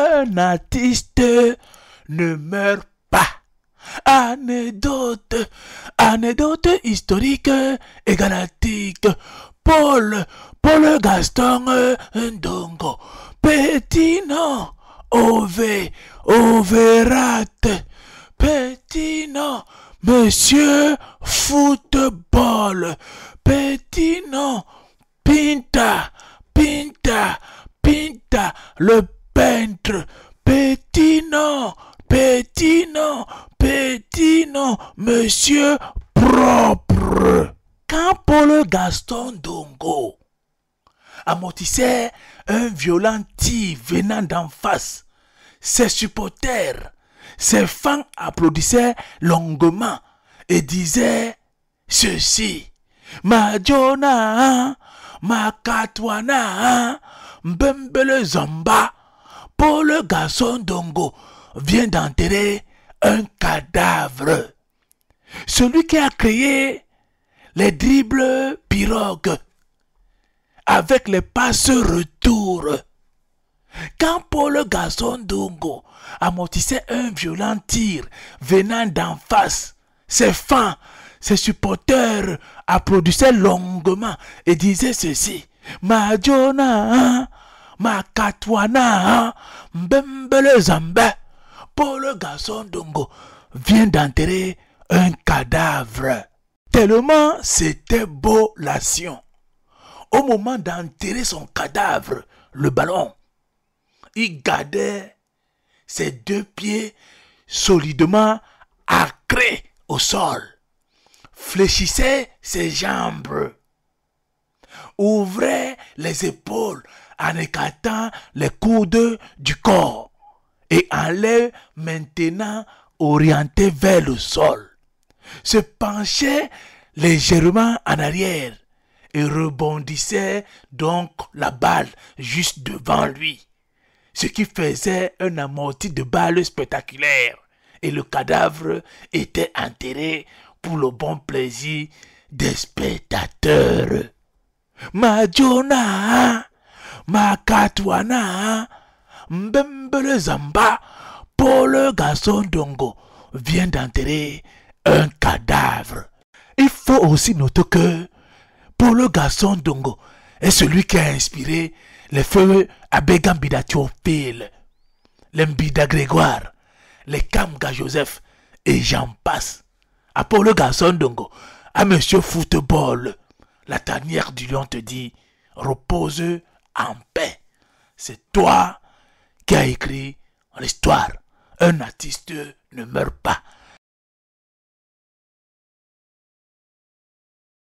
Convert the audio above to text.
un artiste ne meurt pas. Anecdote, anecdote historique et galactique. Paul, Paul Gaston euh, Ndongo, Petino Ove, Petit nom. Monsieur Football, nom. Pinta, Pinta, Pinta, le petit non, petit non, monsieur propre. Quand Paul Gaston Dongo amortissait un violent tir venant d'en face, ses supporters, ses fans applaudissaient longuement et disaient ceci. ma Makatwana, Mbembele Zamba, le garçon Dongo vient d'enterrer un cadavre. Celui qui a créé les dribbles pirogues avec les passes retours Quand Paul garçon Dongo amortissait un violent tir venant d'en face, ses fans, ses supporters applaudissaient longuement et disaient ceci. Hein, Makatwana, hein? Mbembele pour Paul Garçon Dongo vient d'enterrer un cadavre. Tellement c'était beau l'action. Au moment d'enterrer son cadavre, le ballon, il gardait ses deux pieds solidement ancrés au sol, fléchissait ses jambes, ouvrait les épaules en écartant les coudes du corps et en les maintenant orientés vers le sol. Se penchait légèrement en arrière et rebondissait donc la balle juste devant lui, ce qui faisait un amorti de balle spectaculaire et le cadavre était enterré pour le bon plaisir des spectateurs. Ma ma Mbembe mbembele zamba pour le garçon dongo vient d'enterrer un cadavre il faut aussi noter que pour le garçon dongo est celui qui a inspiré les feux Abegambida Théophile, les Mbida Grégoire, les Kamga Joseph et j'en passe. À Paul Garçon Dongo, à Monsieur Football, la tanière du lion te dit, repose en paix. C'est toi qui as écrit l'histoire. Un artiste ne meurt pas.